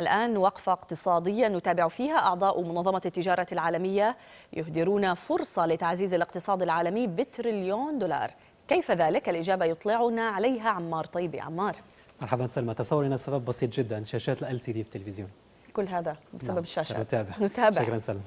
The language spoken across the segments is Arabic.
الآن وقفة اقتصادية نتابع فيها أعضاء منظمة التجارة العالمية يهدرون فرصة لتعزيز الاقتصاد العالمي بتريليون دولار كيف ذلك؟ الإجابة يطلعنا عليها عمار طيبي عمار مرحبا سلمى تصور أن السبب بسيط جدا شاشات ال سي دي في التلفزيون كل هذا بسبب نعم. الشاشات نتابع نتابع شكرا سلمى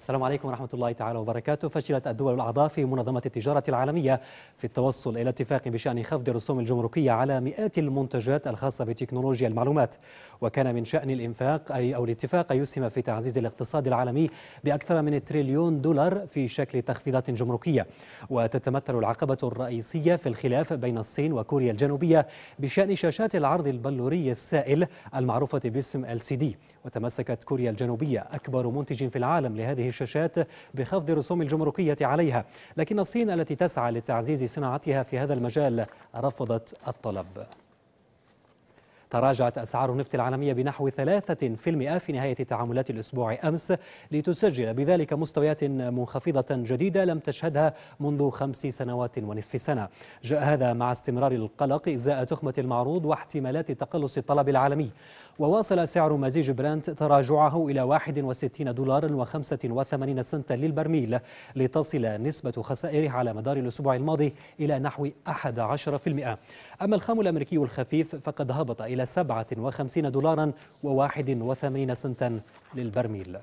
السلام عليكم ورحمة الله تعالى وبركاته فشلت الدول الأعضاء في منظمة التجارة العالمية في التوصل إلى اتفاق بشأن خفض الرسوم الجمركية على مئات المنتجات الخاصة بتكنولوجيا المعلومات وكان من شأن الإنفاق أي أو الاتفاق يسهم في تعزيز الاقتصاد العالمي بأكثر من تريليون دولار في شكل تخفيضات جمركية وتتمثل العقبة الرئيسية في الخلاف بين الصين وكوريا الجنوبية بشأن شاشات العرض البلوري السائل المعروفة باسم LCD وتمسكت كوريا الجنوبية أكبر منتج في العالم لهذه الشاشات بخفض الرسوم الجمركية عليها لكن الصين التي تسعى لتعزيز صناعتها في هذا المجال رفضت الطلب تراجعت أسعار النفط العالمية بنحو 3% في نهاية تعاملات الأسبوع أمس لتسجل بذلك مستويات منخفضة جديدة لم تشهدها منذ خمس سنوات ونصف سنة جاء هذا مع استمرار القلق إزاء تخمة المعروض واحتمالات تقلص الطلب العالمي وواصل سعر مزيج برانت تراجعه إلى 61 دولارا و85 سنتا للبرميل لتصل نسبة خسائره على مدار الأسبوع الماضي إلى نحو 11% أما الخام الأمريكي الخفيف فقد هبط إلى إلى 57 دولارا و81 سنتا للبرميل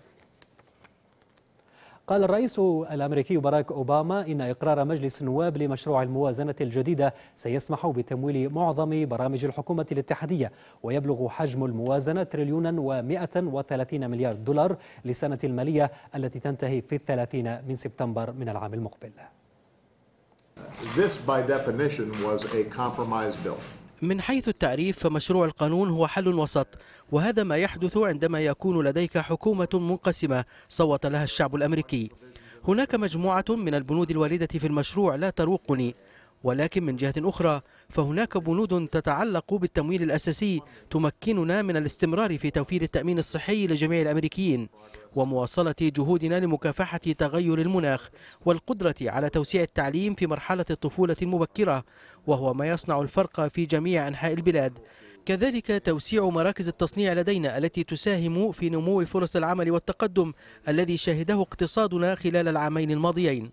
قال الرئيس الأمريكي باراك أوباما إن إقرار مجلس النواب لمشروع الموازنة الجديدة سيسمح بتمويل معظم برامج الحكومة الاتحادية ويبلغ حجم الموازنة تريليونا و130 مليار دولار لسنة المالية التي تنتهي في الثلاثين من سبتمبر من العام المقبل This by definition was a compromise bill. من حيث التعريف فمشروع القانون هو حل وسط وهذا ما يحدث عندما يكون لديك حكومة منقسمة صوت لها الشعب الأمريكي هناك مجموعة من البنود الواردة في المشروع لا تروقني ولكن من جهة أخرى فهناك بنود تتعلق بالتمويل الأساسي تمكننا من الاستمرار في توفير التأمين الصحي لجميع الأمريكيين ومواصلة جهودنا لمكافحة تغير المناخ والقدرة على توسيع التعليم في مرحلة الطفولة المبكرة وهو ما يصنع الفرق في جميع أنحاء البلاد كذلك توسيع مراكز التصنيع لدينا التي تساهم في نمو فرص العمل والتقدم الذي شهده اقتصادنا خلال العامين الماضيين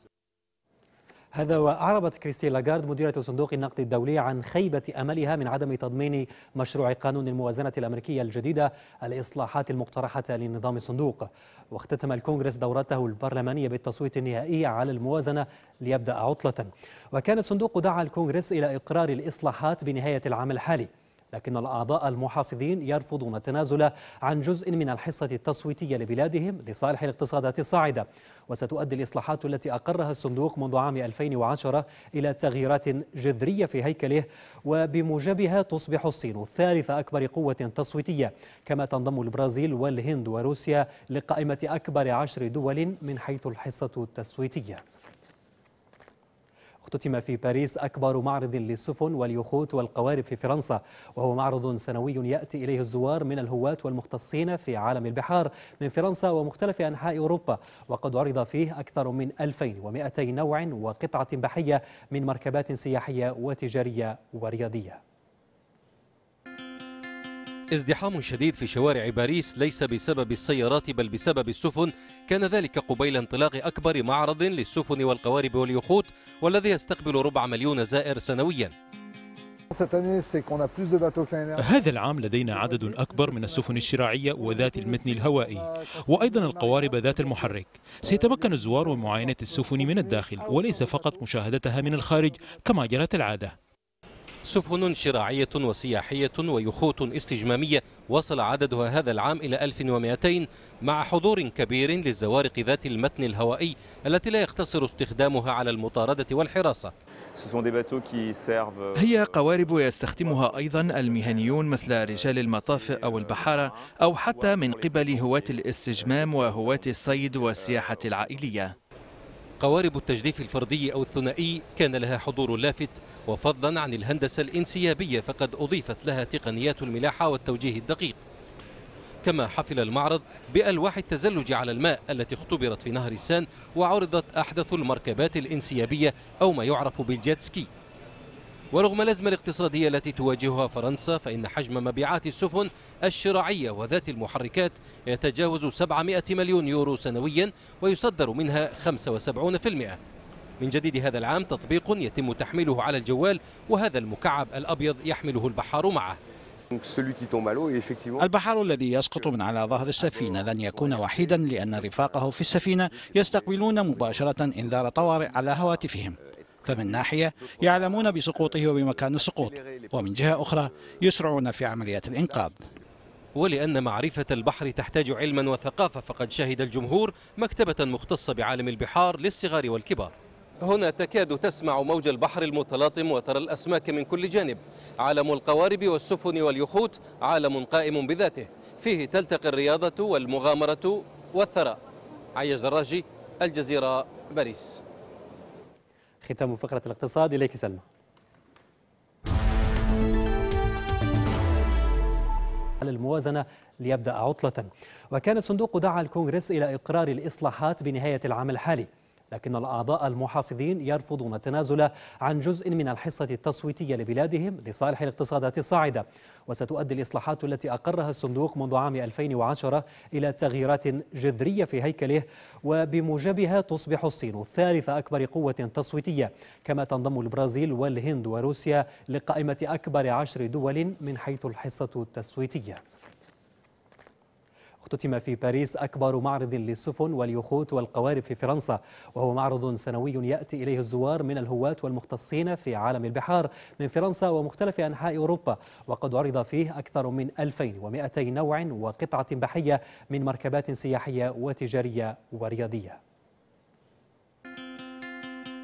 هذا وأعربت كريستي لاغارد مديرة صندوق النقد الدولي عن خيبة أملها من عدم تضمين مشروع قانون الموازنة الأمريكية الجديدة الإصلاحات المقترحة لنظام الصندوق واختتم الكونغرس دورته البرلمانية بالتصويت النهائي على الموازنة ليبدأ عطلة وكان الصندوق دعا الكونغرس إلى إقرار الإصلاحات بنهاية العام الحالي لكن الأعضاء المحافظين يرفضون التنازل عن جزء من الحصة التصويتية لبلادهم لصالح الاقتصادات الصاعدة وستؤدي الإصلاحات التي أقرها الصندوق منذ عام 2010 إلى تغييرات جذرية في هيكله وبموجبها تصبح الصين ثالث أكبر قوة تصويتية كما تنضم البرازيل والهند وروسيا لقائمة أكبر عشر دول من حيث الحصة التصويتية اختتم في باريس أكبر معرض للسفن واليخوت والقوارب في فرنسا وهو معرض سنوي يأتي إليه الزوار من الهواة والمختصين في عالم البحار من فرنسا ومختلف أنحاء أوروبا وقد عرض فيه أكثر من 2200 نوع وقطعة بحية من مركبات سياحية وتجارية ورياضية ازدحام شديد في شوارع باريس ليس بسبب السيارات بل بسبب السفن كان ذلك قبيل انطلاق أكبر معرض للسفن والقوارب واليخوت والذي يستقبل ربع مليون زائر سنويا هذا العام لدينا عدد أكبر من السفن الشراعية وذات المتن الهوائي وأيضا القوارب ذات المحرك سيتمكن الزوار من معاينة السفن من الداخل وليس فقط مشاهدتها من الخارج كما جرت العادة سفن شراعية وسياحية ويخوت استجمامية وصل عددها هذا العام إلى 1200 مع حضور كبير للزوارق ذات المتن الهوائي التي لا يقتصر استخدامها على المطاردة والحراسة هي قوارب يستخدمها أيضا المهنيون مثل رجال المطافئ أو البحارة أو حتى من قبل هواة الاستجمام وهواة الصيد والسياحة العائلية قوارب التجديف الفردي أو الثنائي كان لها حضور لافت وفضلا عن الهندسة الانسيابية فقد أضيفت لها تقنيات الملاحة والتوجيه الدقيق كما حفل المعرض بألواح التزلج على الماء التي اختبرت في نهر السان وعرضت أحدث المركبات الانسيابية أو ما يعرف بالجيتسكي. سكي ورغم الأزمة الاقتصادية التي تواجهها فرنسا فإن حجم مبيعات السفن الشراعية وذات المحركات يتجاوز 700 مليون يورو سنويا ويصدر منها 75% من جديد هذا العام تطبيق يتم تحميله على الجوال وهذا المكعب الأبيض يحمله البحار معه البحر الذي يسقط من على ظهر السفينة لن يكون وحيدا لأن رفاقه في السفينة يستقبلون مباشرة إنذار طوارئ على هواتفهم فمن ناحية يعلمون بسقوطه وبمكان السقوط ومن جهة أخرى يسرعون في عمليات الإنقاذ ولأن معرفة البحر تحتاج علما وثقافة فقد شهد الجمهور مكتبة مختصة بعالم البحار للصغار والكبار هنا تكاد تسمع موج البحر المتلاطم وترى الأسماك من كل جانب عالم القوارب والسفن واليخوت عالم قائم بذاته فيه تلتقي الرياضة والمغامرة والثراء عياش دراجي الجزيرة باريس ختام فقرة الاقتصاد إليك سلمى الموازنة ليبدأ عطلة وكان الصندوق دعا الكونغرس إلى إقرار الإصلاحات بنهاية العام الحالي لكن الأعضاء المحافظين يرفضون التنازل عن جزء من الحصة التصويتية لبلادهم لصالح الاقتصادات الصاعدة وستؤدي الإصلاحات التي أقرها الصندوق منذ عام 2010 إلى تغييرات جذرية في هيكله وبموجبها تصبح الصين ثالث أكبر قوة تصويتية كما تنضم البرازيل والهند وروسيا لقائمة أكبر عشر دول من حيث الحصة التصويتية اختتم في باريس أكبر معرض للسفن واليخوت والقوارب في فرنسا وهو معرض سنوي يأتي إليه الزوار من الهواة والمختصين في عالم البحار من فرنسا ومختلف أنحاء أوروبا وقد عرض فيه أكثر من 2200 نوع وقطعة بحية من مركبات سياحية وتجارية ورياضية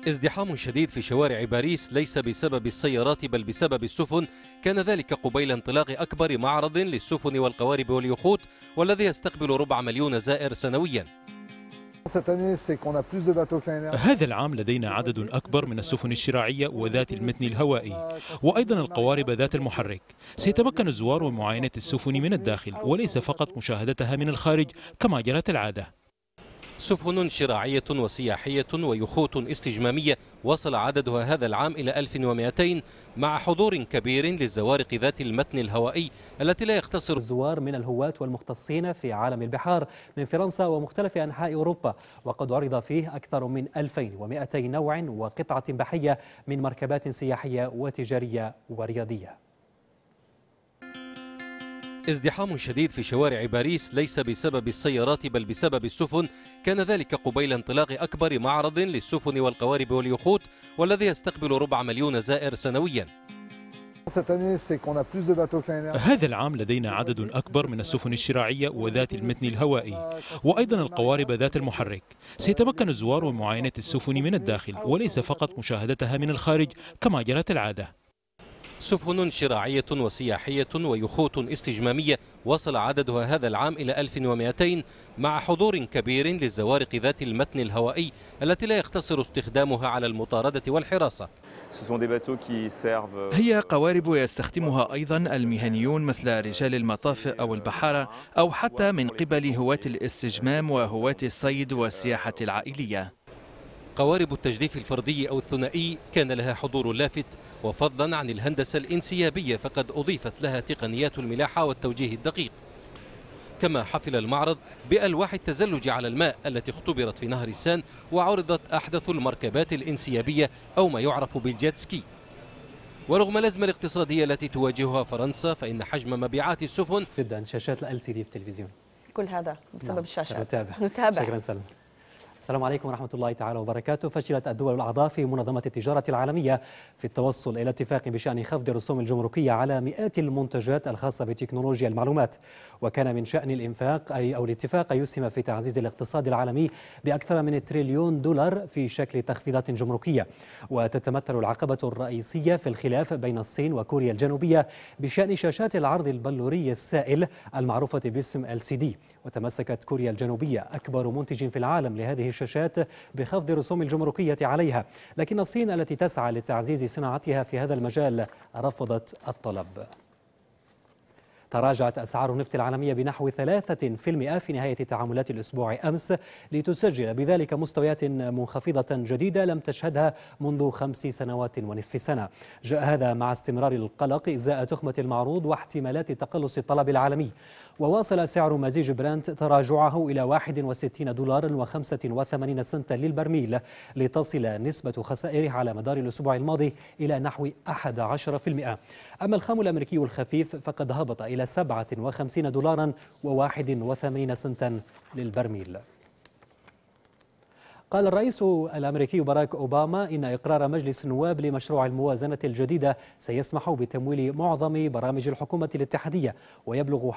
ازدحام شديد في شوارع باريس ليس بسبب السيارات بل بسبب السفن كان ذلك قبيل انطلاق أكبر معرض للسفن والقوارب واليخوت والذي يستقبل ربع مليون زائر سنويا هذا العام لدينا عدد أكبر من السفن الشراعية وذات المتن الهوائي وأيضا القوارب ذات المحرك سيتمكن الزوار من معاينة السفن من الداخل وليس فقط مشاهدتها من الخارج كما جرت العادة سفن شراعية وسياحية ويخوت استجمامية وصل عددها هذا العام إلى 1200 مع حضور كبير للزوارق ذات المتن الهوائي التي لا يقتصر زوار من الهواة والمختصين في عالم البحار من فرنسا ومختلف أنحاء أوروبا وقد عرض فيه أكثر من 2200 نوع وقطعة بحية من مركبات سياحية وتجارية ورياضية ازدحام شديد في شوارع باريس ليس بسبب السيارات بل بسبب السفن كان ذلك قبيل انطلاق أكبر معرض للسفن والقوارب واليخوت والذي يستقبل ربع مليون زائر سنويا هذا العام لدينا عدد أكبر من السفن الشراعية وذات المتن الهوائي وأيضا القوارب ذات المحرك سيتمكن الزوار من معاينة السفن من الداخل وليس فقط مشاهدتها من الخارج كما جرت العادة سفن شراعية وسياحية ويخوت استجمامية وصل عددها هذا العام إلى 1200 مع حضور كبير للزوارق ذات المتن الهوائي التي لا يقتصر استخدامها على المطاردة والحراسة هي قوارب يستخدمها أيضا المهنيون مثل رجال المطافئ أو البحارة أو حتى من قبل هواة الاستجمام وهواة الصيد والسياحة العائلية قوارب التجديف الفردي أو الثنائي كان لها حضور لافت وفضلا عن الهندسة الانسيابية فقد أضيفت لها تقنيات الملاحة والتوجيه الدقيق كما حفل المعرض بألواح التزلج على الماء التي اختبرت في نهر السان وعرضت أحدث المركبات الانسيابية أو ما يعرف بالجاتسكي ورغم الأزمة الاقتصادية التي تواجهها فرنسا فإن حجم مبيعات السفن جدا شاشات ال سي دي في التلفزيون كل هذا بسبب نعم. الشاشات نتابع نتابع شكرا سلمى السلام عليكم ورحمة الله تعالى وبركاته فشلت الدول الأعضاء في منظمة التجارة العالمية في التوصل إلى اتفاق بشأن خفض الرسوم الجمركية على مئات المنتجات الخاصة بتكنولوجيا المعلومات وكان من شأن الإنفاق أي أو الاتفاق يسهم في تعزيز الاقتصاد العالمي بأكثر من تريليون دولار في شكل تخفيضات جمركية وتتمثل العقبة الرئيسية في الخلاف بين الصين وكوريا الجنوبية بشأن شاشات العرض البلوري السائل المعروفة باسم LCD وتمسكت كوريا الجنوبية أكبر منتج في العالم لهذه الشاشات بخفض الرسوم الجمركية عليها لكن الصين التي تسعى لتعزيز صناعتها في هذا المجال رفضت الطلب تراجعت أسعار النفط العالمية بنحو 3% في نهاية تعاملات الأسبوع أمس لتسجل بذلك مستويات منخفضة جديدة لم تشهدها منذ خمس سنوات ونصف سنة جاء هذا مع استمرار القلق إزاء تخمة المعروض واحتمالات تقلص الطلب العالمي وواصل سعر مزيج برانت تراجعه إلى 61 دولارا و85 سنتا للبرميل لتصل نسبة خسائره على مدار الأسبوع الماضي إلى نحو 11% أما الخام الأمريكي الخفيف فقد هبط إلى إلى 57 دولارا و81 سنتا للبرميل قال الرئيس الأمريكي باراك أوباما إن إقرار مجلس النواب لمشروع الموازنة الجديدة سيسمح بتمويل معظم برامج الحكومة الاتحادية ويبلغ